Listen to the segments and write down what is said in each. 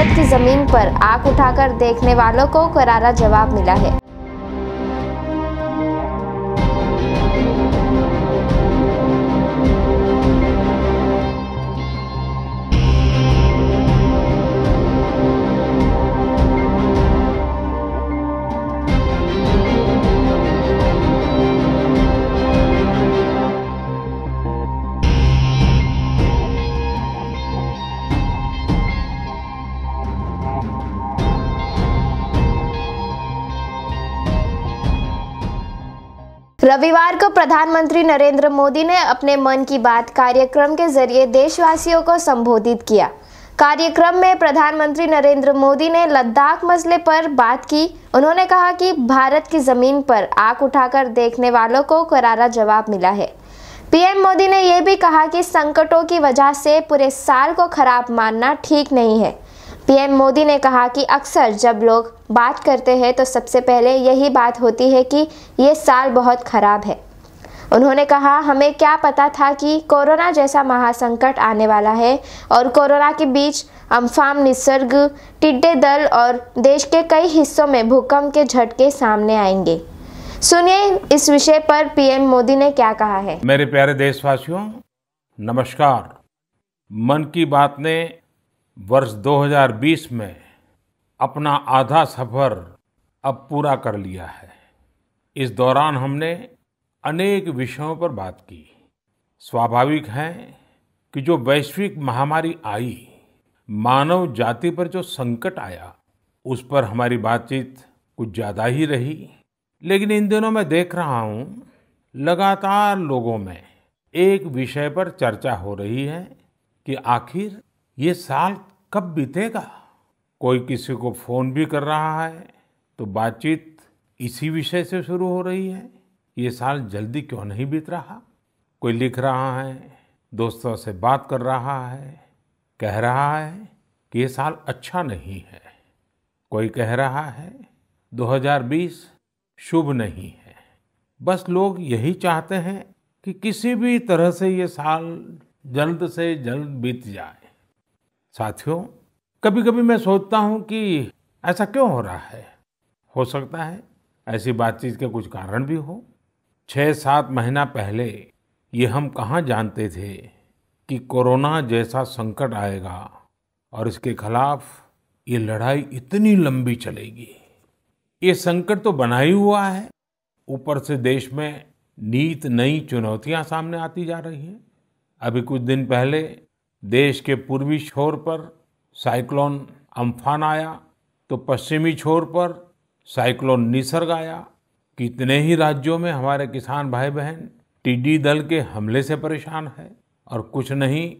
भारत की जमीन पर आंख उठाकर देखने वालों को करारा जवाब मिला है रविवार को प्रधानमंत्री नरेंद्र मोदी ने अपने मन की बात कार्यक्रम के जरिए देशवासियों को संबोधित किया कार्यक्रम में प्रधानमंत्री नरेंद्र मोदी ने लद्दाख मसले पर बात की उन्होंने कहा कि भारत की ज़मीन पर आंख उठाकर देखने वालों को करारा जवाब मिला है पीएम मोदी ने यह भी कहा कि संकटों की वजह से पूरे साल को खराब मानना ठीक नहीं है पीएम मोदी ने कहा कि अक्सर जब लोग बात करते हैं तो सबसे पहले यही बात होती है कि ये साल बहुत खराब है उन्होंने कहा हमें क्या पता था कि कोरोना जैसा महासंकट आने वाला है और कोरोना के बीच अम्फाम निसर्ग टिड्डे दल और देश के कई हिस्सों में भूकंप के झटके सामने आएंगे सुनिए इस विषय पर पीएम मोदी ने क्या कहा है मेरे प्यारे देशवासियों नमस्कार मन की बात ने वर्ष 2020 में अपना आधा सफर अब पूरा कर लिया है इस दौरान हमने अनेक विषयों पर बात की स्वाभाविक है कि जो वैश्विक महामारी आई मानव जाति पर जो संकट आया उस पर हमारी बातचीत कुछ ज़्यादा ही रही लेकिन इन दिनों मैं देख रहा हूं लगातार लोगों में एक विषय पर चर्चा हो रही है कि आखिर ये साल कब बीतेगा कोई किसी को फोन भी कर रहा है तो बातचीत इसी विषय से शुरू हो रही है ये साल जल्दी क्यों नहीं बीत रहा कोई लिख रहा है दोस्तों से बात कर रहा है कह रहा है कि ये साल अच्छा नहीं है कोई कह रहा है 2020 शुभ नहीं है बस लोग यही चाहते हैं कि किसी भी तरह से ये साल जल्द से जल्द बीत जाए साथियों कभी कभी मैं सोचता हूँ कि ऐसा क्यों हो रहा है हो सकता है ऐसी बातचीत के कुछ कारण भी हो छः सात महीना पहले ये हम कहाँ जानते थे कि कोरोना जैसा संकट आएगा और इसके खिलाफ ये लड़ाई इतनी लंबी चलेगी ये संकट तो बना ही हुआ है ऊपर से देश में नीत नई चुनौतियां सामने आती जा रही हैं अभी कुछ दिन पहले देश के पूर्वी छोर पर साइक्लोन अम्फान आया तो पश्चिमी छोर पर साइक्लोन निसर्ग आया कितने ही राज्यों में हमारे किसान भाई बहन टिड्डी दल के हमले से परेशान है और कुछ नहीं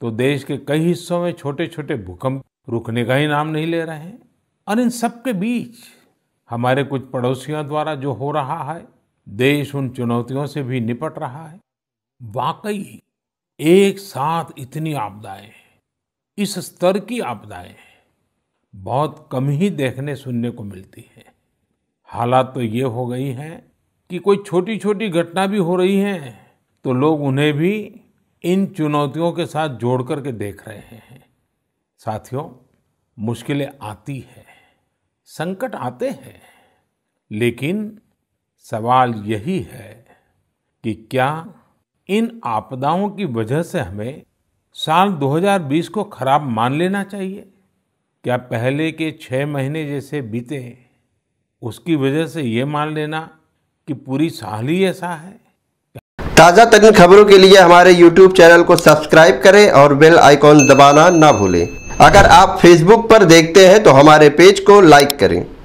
तो देश के कई हिस्सों में छोटे छोटे भूकंप रुकने का ही नाम नहीं ले रहे हैं और इन सब के बीच हमारे कुछ पड़ोसियों द्वारा जो हो रहा है देश उन चुनौतियों से भी निपट रहा है वाकई एक साथ इतनी आपदाएं इस स्तर की आपदाएं बहुत कम ही देखने सुनने को मिलती है हालात तो ये हो गई है कि कोई छोटी छोटी घटना भी हो रही है तो लोग उन्हें भी इन चुनौतियों के साथ जोड़ करके देख रहे हैं साथियों मुश्किलें आती है संकट आते हैं लेकिन सवाल यही है कि क्या इन आपदाओं की वजह से हमें साल 2020 को खराब मान लेना चाहिए क्या पहले के छः महीने जैसे बीते उसकी वजह से ये मान लेना कि पूरी साल ही ऐसा है ताज़ा तरीन खबरों के लिए हमारे YouTube चैनल को सब्सक्राइब करें और बेल आइकॉन दबाना ना भूलें अगर आप Facebook पर देखते हैं तो हमारे पेज को लाइक करें